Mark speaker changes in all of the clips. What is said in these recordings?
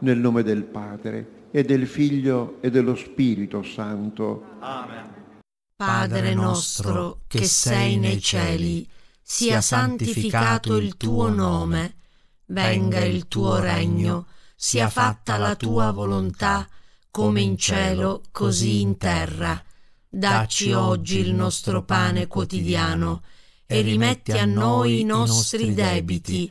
Speaker 1: nel nome del Padre e del Figlio e dello Spirito Santo. Amen. Padre nostro che sei nei cieli,
Speaker 2: sia santificato il tuo nome, venga il tuo regno, sia fatta la tua volontà, come in cielo, così in terra. Dacci oggi il nostro pane quotidiano e rimetti a noi i nostri debiti,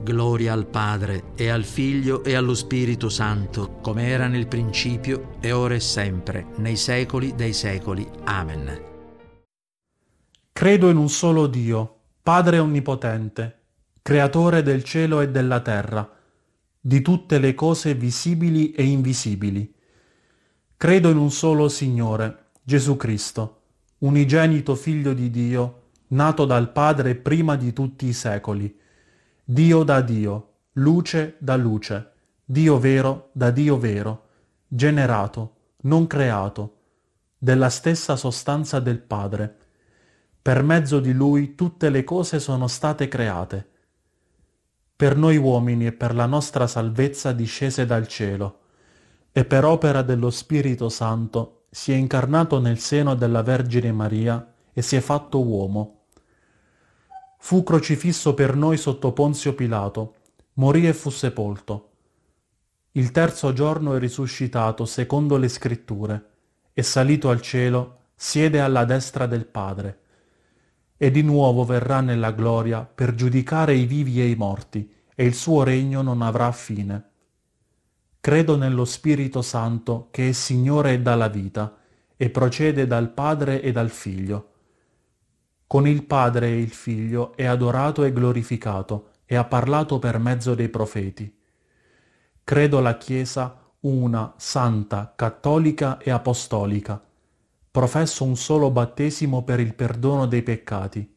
Speaker 3: Gloria al Padre e al Figlio e allo Spirito Santo, come era nel principio e ora e sempre, nei secoli dei secoli.
Speaker 4: Amen. Credo in un solo Dio, Padre Onnipotente, Creatore del cielo e della terra, di tutte le cose visibili e invisibili. Credo in un solo Signore, Gesù Cristo, unigenito Figlio di Dio, nato dal Padre prima di tutti i secoli Dio da Dio, luce da luce, Dio vero da Dio vero, generato, non creato, della stessa sostanza del Padre. Per mezzo di Lui tutte le cose sono state create. Per noi uomini e per la nostra salvezza discese dal cielo, e per opera dello Spirito Santo si è incarnato nel seno della Vergine Maria e si è fatto uomo Fu crocifisso per noi sotto Ponzio Pilato, morì e fu sepolto. Il terzo giorno è risuscitato secondo le scritture, e salito al cielo, siede alla destra del Padre. E di nuovo verrà nella gloria per giudicare i vivi e i morti, e il suo regno non avrà fine. Credo nello Spirito Santo che è Signore e dà la vita, e procede dal Padre e dal Figlio con il Padre e il Figlio è adorato e glorificato e ha parlato per mezzo dei profeti. Credo la Chiesa una, santa, cattolica e apostolica. Professo un solo battesimo per il perdono dei peccati.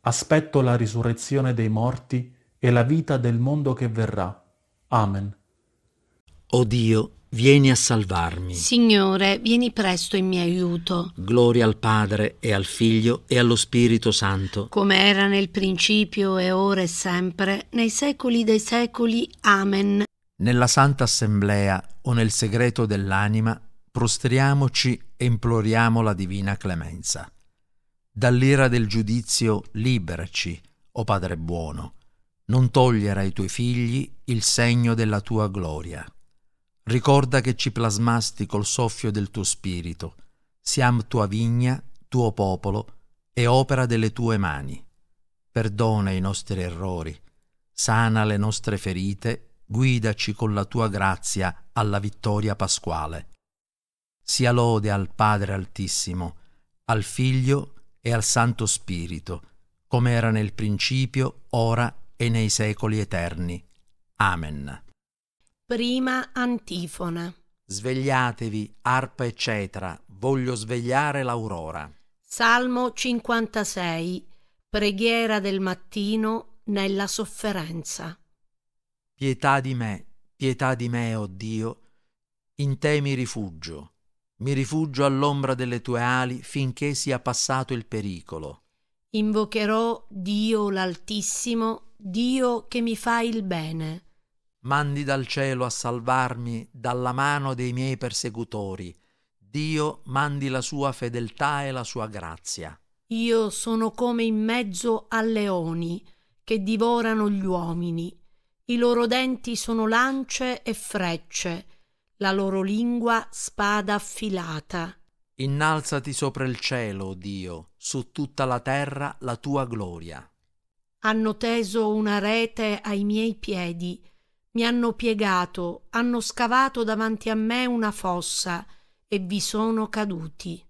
Speaker 4: Aspetto la risurrezione dei morti e la vita del mondo che verrà. Amen. O Dio, vieni a salvarmi.
Speaker 2: Signore, vieni presto in mio aiuto.
Speaker 3: Gloria al Padre e al Figlio e allo Spirito Santo.
Speaker 2: Come era nel principio e ora e sempre, nei secoli dei secoli. Amen.
Speaker 3: Nella Santa Assemblea o nel segreto dell'anima, prostriamoci e imploriamo la divina clemenza. Dall'ira del giudizio liberaci, o Padre buono. Non togliere ai tuoi figli il segno della tua gloria. Ricorda che ci plasmasti col soffio del tuo spirito. Siamo tua vigna, tuo popolo e opera delle tue mani. Perdona i nostri errori, sana le nostre ferite, guidaci con la tua grazia alla vittoria pasquale. Sia lode al Padre Altissimo, al Figlio e al Santo Spirito, come era nel principio, ora e nei secoli eterni. Amen.
Speaker 2: Prima antifona.
Speaker 3: Svegliatevi, arpa eccetera, voglio svegliare l'aurora.
Speaker 2: Salmo 56. Preghiera del mattino nella sofferenza.
Speaker 3: Pietà di me, pietà di me, o oh Dio, in te mi rifugio. Mi rifugio all'ombra delle tue ali finché sia passato il pericolo.
Speaker 2: Invocherò Dio l'Altissimo, Dio che mi fa il bene
Speaker 3: mandi dal cielo a salvarmi dalla mano dei miei persecutori. Dio mandi la sua fedeltà e la sua grazia.
Speaker 2: Io sono come in mezzo a leoni che divorano gli uomini. I loro denti sono lance e frecce, la loro lingua spada affilata.
Speaker 3: Innalzati sopra il cielo, Dio, su tutta la terra la tua gloria.
Speaker 2: Hanno teso una rete ai miei piedi, mi hanno piegato, hanno scavato davanti a me una fossa e vi sono caduti.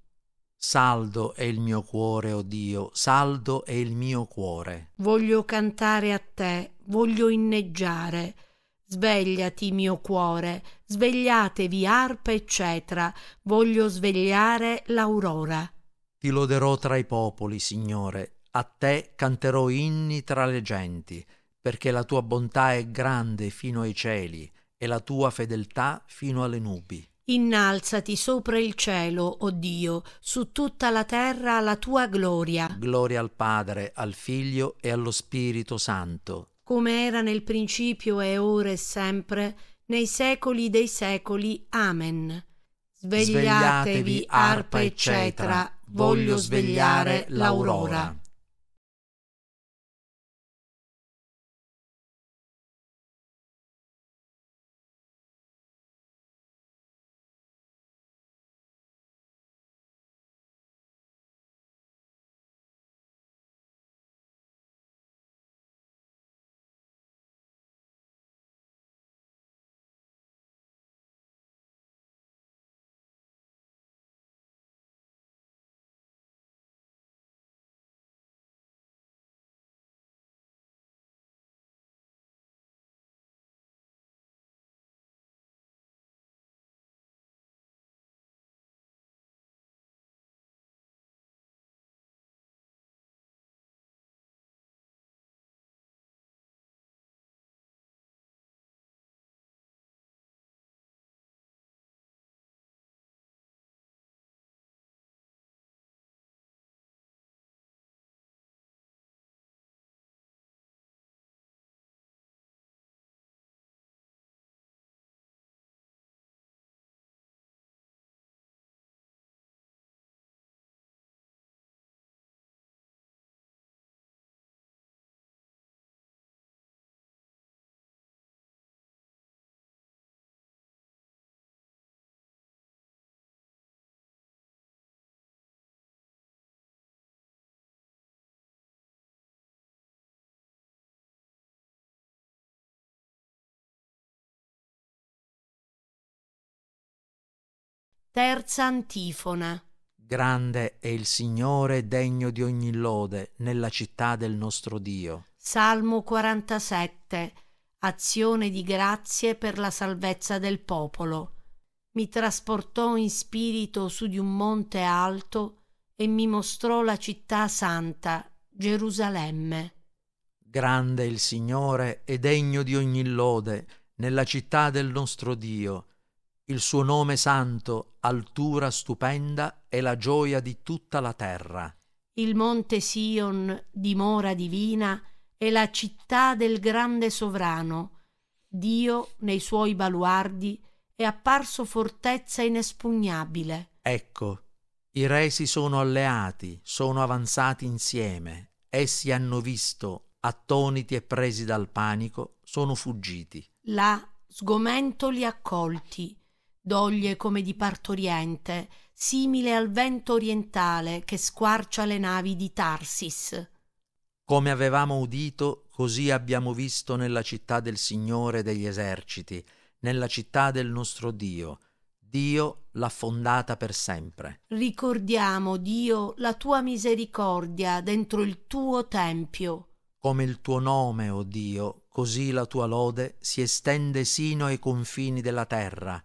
Speaker 3: Saldo è il mio cuore, o oh Dio, saldo è il mio cuore.
Speaker 2: Voglio cantare a te, voglio inneggiare. Svegliati, mio cuore, svegliatevi, arpa e cetra, voglio svegliare l'aurora.
Speaker 3: Ti loderò tra i popoli, Signore, a te canterò inni tra le genti perché la tua bontà è grande fino ai cieli e la tua fedeltà fino alle nubi.
Speaker 2: Innalzati sopra il cielo, o oh Dio, su tutta la terra la tua gloria.
Speaker 3: Gloria al Padre, al Figlio e allo Spirito Santo.
Speaker 2: Come era nel principio e ora e sempre, nei secoli dei secoli. Amen. Svegliatevi, arpa, eccetera,
Speaker 5: voglio svegliare l'aurora.
Speaker 2: Terza antifona.
Speaker 5: Grande
Speaker 3: è il Signore degno di ogni lode nella città del nostro Dio.
Speaker 2: Salmo 47. Azione di grazie per la salvezza del popolo. Mi trasportò in spirito su di un monte alto e mi mostrò la città santa, Gerusalemme.
Speaker 3: Grande è il Signore e degno di ogni lode nella città del nostro Dio il suo nome santo, altura stupenda, è la gioia di tutta la terra.
Speaker 2: Il monte Sion, dimora divina, è la città del grande sovrano. Dio, nei suoi baluardi, è apparso fortezza inespugnabile.
Speaker 3: Ecco, i re si sono alleati, sono avanzati insieme. Essi hanno visto, attoniti e presi dal panico, sono fuggiti.
Speaker 2: Là, sgomento accolti doglie come di partoriente, simile al vento orientale che squarcia le navi di Tarsis.
Speaker 3: Come avevamo udito, così abbiamo visto nella città del Signore degli eserciti, nella città del nostro Dio. Dio l'ha fondata per sempre.
Speaker 2: Ricordiamo, Dio, la tua misericordia dentro il tuo tempio.
Speaker 3: Come il tuo nome, o oh Dio, così la tua lode si estende sino ai confini della terra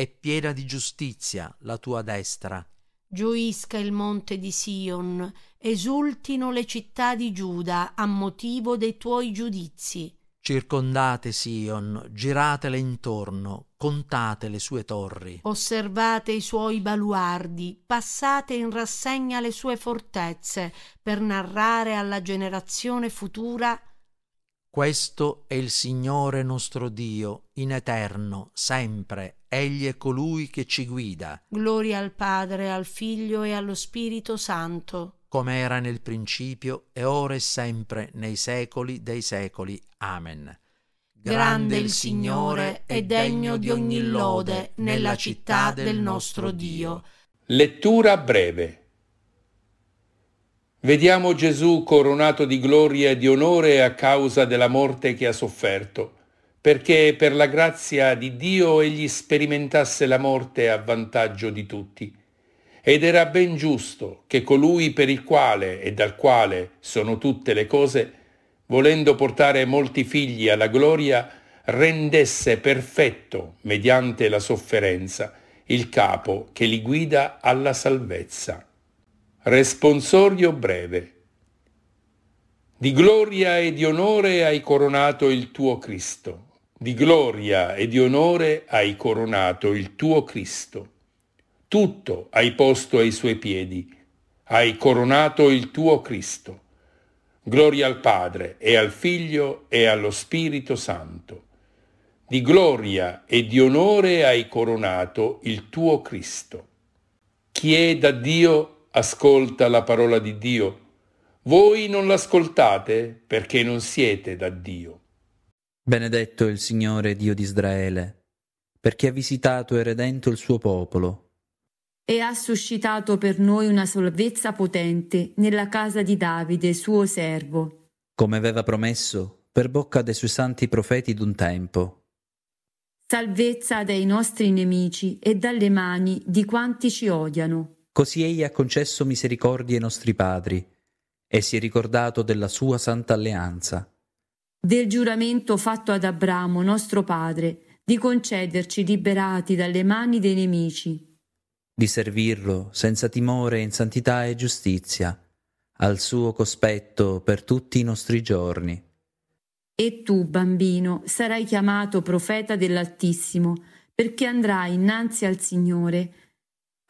Speaker 3: è piena di giustizia la tua destra.
Speaker 2: Gioisca il monte di Sion, esultino le città di Giuda a motivo dei tuoi giudizi.
Speaker 3: Circondate Sion, giratele intorno, contate le sue torri.
Speaker 2: Osservate i suoi baluardi, passate in rassegna le sue fortezze, per narrare alla generazione futura
Speaker 3: questo è il Signore nostro Dio, in eterno, sempre. Egli è colui che ci guida.
Speaker 2: Gloria al Padre, al Figlio e allo Spirito Santo.
Speaker 3: Come era nel principio, e ora e sempre, nei secoli dei
Speaker 2: secoli. Amen. Grande il Signore e degno di ogni lode nella città del nostro Dio.
Speaker 6: Lettura breve. Vediamo Gesù coronato di gloria e di onore a causa della morte che ha sofferto, perché per la grazia di Dio egli sperimentasse la morte a vantaggio di tutti. Ed era ben giusto che colui per il quale e dal quale sono tutte le cose, volendo portare molti figli alla gloria, rendesse perfetto, mediante la sofferenza, il capo che li guida alla salvezza. Responsorio breve. Di gloria e di onore hai coronato il tuo Cristo. Di gloria e di onore hai coronato il tuo Cristo. Tutto hai posto ai suoi piedi. Hai coronato il tuo Cristo. Gloria al Padre e al Figlio e allo Spirito Santo. Di gloria e di onore hai coronato il tuo Cristo. Chieda a Dio ascolta la parola di Dio. Voi non l'ascoltate perché non siete da Dio.
Speaker 7: Benedetto il Signore Dio di Israele, perché ha visitato e redento il suo popolo
Speaker 5: e ha suscitato per noi una salvezza potente nella casa di Davide, suo servo.
Speaker 7: Come aveva promesso, per bocca dei suoi santi profeti d'un tempo.
Speaker 5: Salvezza dai nostri nemici e dalle mani di quanti ci odiano.
Speaker 7: Così egli ha concesso misericordia ai nostri padri e si è ricordato della sua santa alleanza.
Speaker 5: Del giuramento fatto ad Abramo, nostro padre, di concederci liberati dalle mani dei nemici.
Speaker 7: Di servirlo senza timore in santità e giustizia, al suo cospetto per tutti i nostri giorni.
Speaker 5: E tu, bambino, sarai chiamato profeta dell'Altissimo, perché andrai innanzi al Signore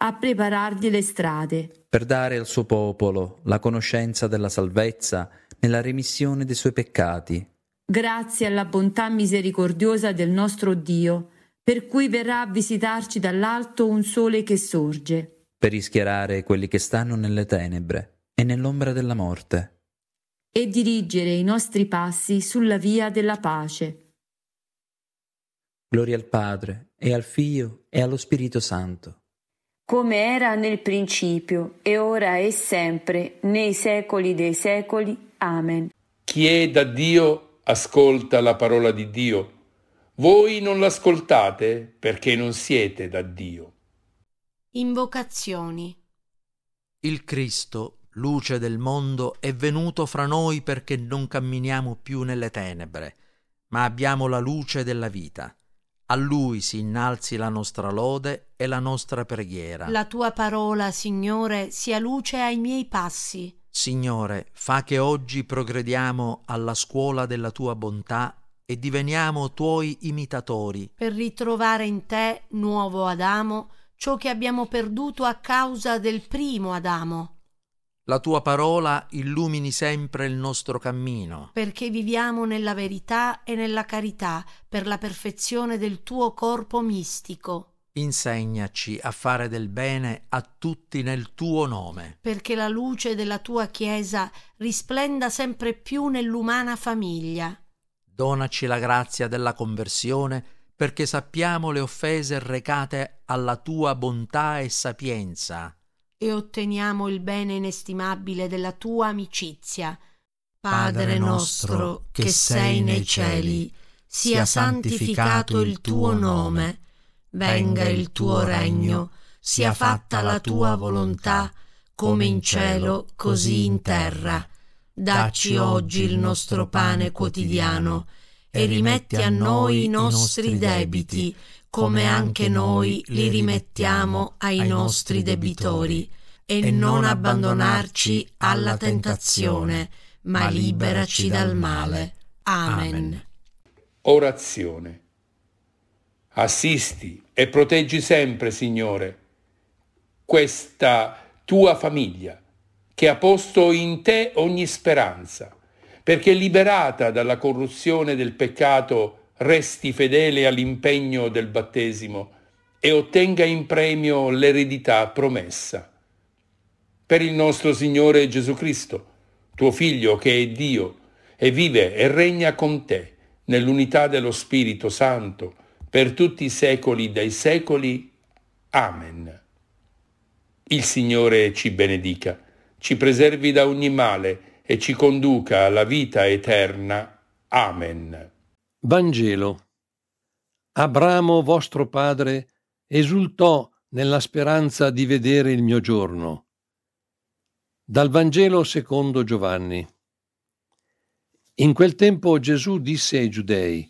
Speaker 5: a preparargli le strade.
Speaker 7: Per dare al suo popolo la conoscenza della salvezza nella remissione dei suoi peccati.
Speaker 5: Grazie alla bontà misericordiosa del nostro Dio, per cui verrà a visitarci dall'alto un sole che sorge.
Speaker 7: Per rischiarare quelli che stanno nelle tenebre e nell'ombra della morte.
Speaker 5: E dirigere i nostri passi sulla via della pace.
Speaker 7: Gloria al Padre, e al Figlio, e allo Spirito Santo
Speaker 5: come era nel principio, e ora e sempre, nei secoli dei secoli. Amen.
Speaker 6: Chi è da Dio ascolta la parola di Dio. Voi non l'ascoltate perché non siete da Dio.
Speaker 2: Invocazioni.
Speaker 6: Il
Speaker 3: Cristo, luce del mondo, è venuto fra noi perché non camminiamo più nelle tenebre, ma abbiamo la luce della vita. A Lui si innalzi la nostra lode e la nostra preghiera. La
Speaker 2: tua parola, Signore, sia luce ai miei passi.
Speaker 3: Signore, fa che oggi progrediamo alla scuola della tua bontà e diveniamo tuoi imitatori.
Speaker 2: Per ritrovare in te, nuovo Adamo, ciò che abbiamo perduto a causa del primo Adamo
Speaker 3: la tua parola illumini sempre il nostro cammino.
Speaker 2: Perché viviamo nella verità e nella carità, per la perfezione del tuo corpo mistico.
Speaker 3: Insegnaci a fare del bene a tutti nel tuo nome.
Speaker 2: Perché la luce della tua Chiesa risplenda sempre più nell'umana famiglia.
Speaker 3: Donaci la grazia della conversione, perché sappiamo le offese recate alla tua bontà e sapienza
Speaker 2: e otteniamo il bene inestimabile della tua amicizia. Padre nostro che sei nei cieli, sia santificato il tuo nome, venga il tuo regno, sia fatta la tua volontà, come in cielo, così in terra. Dacci oggi il nostro pane quotidiano e rimetti a noi i nostri debiti, come anche noi li rimettiamo ai nostri debitori, e non abbandonarci alla tentazione, ma liberaci dal male.
Speaker 1: Amen.
Speaker 6: Orazione. Assisti e proteggi sempre, Signore, questa tua famiglia che ha posto in te ogni speranza, perché liberata dalla corruzione del peccato, resti fedele all'impegno del battesimo e ottenga in premio l'eredità promessa. Per il nostro Signore Gesù Cristo, tuo Figlio che è Dio e vive e regna con te nell'unità dello Spirito Santo per tutti i secoli dei secoli. Amen. Il Signore ci benedica, ci preservi da ogni male e ci conduca alla vita eterna. Amen.
Speaker 1: Vangelo. Abramo vostro padre esultò nella speranza di vedere il mio giorno. Dal Vangelo secondo Giovanni. In quel tempo Gesù disse ai giudei,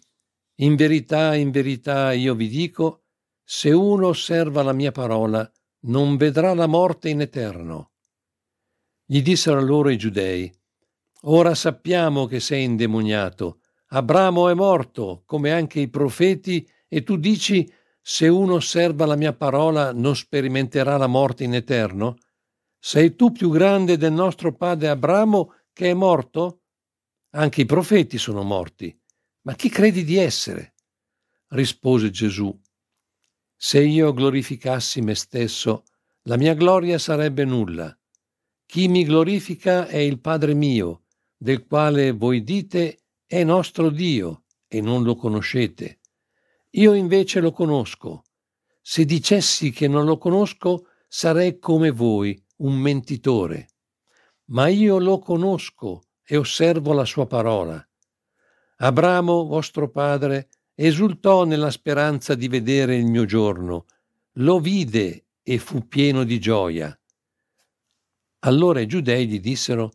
Speaker 1: In verità, in verità io vi dico, se uno osserva la mia parola, non vedrà la morte in eterno. Gli dissero allora i giudei, Ora sappiamo che sei indemoniato, Abramo è morto, come anche i profeti, e tu dici, se uno osserva la mia parola non sperimenterà la morte in eterno? Sei tu più grande del nostro padre Abramo che è morto? Anche i profeti sono morti. Ma chi credi di essere? Rispose Gesù. Se io glorificassi me stesso, la mia gloria sarebbe nulla. Chi mi glorifica è il Padre mio, del quale voi dite è nostro Dio e non lo conoscete. Io invece lo conosco. Se dicessi che non lo conosco, sarei come voi, un mentitore. Ma io lo conosco e osservo la sua parola. Abramo, vostro padre, esultò nella speranza di vedere il mio giorno. Lo vide e fu pieno di gioia. Allora i giudei gli dissero,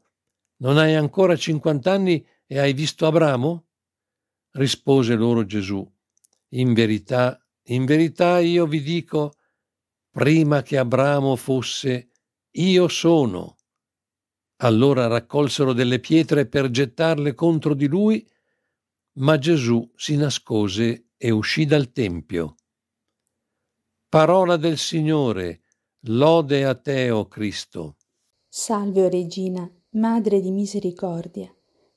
Speaker 1: Non hai ancora cinquant'anni e hai visto Abramo? Rispose loro Gesù, in verità, in verità io vi dico, prima che Abramo fosse, io sono. Allora raccolsero delle pietre per gettarle contro di lui, ma Gesù si nascose e uscì dal tempio. Parola del Signore, lode a te, o oh Cristo.
Speaker 2: Salve, o Regina, Madre di Misericordia.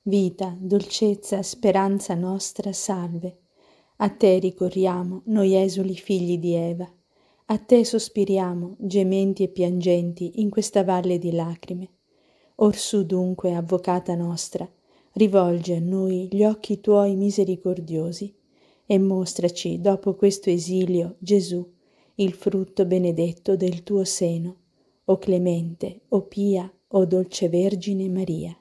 Speaker 2: Vita, dolcezza, speranza nostra, salve. A te ricorriamo, noi esuli figli di Eva. A te sospiriamo, gementi e piangenti, in questa valle di lacrime. Orsù dunque, avvocata nostra, rivolge a noi gli occhi tuoi misericordiosi e mostraci, dopo questo esilio, Gesù, il frutto benedetto del tuo seno. O clemente, o pia, o dolce Vergine Maria.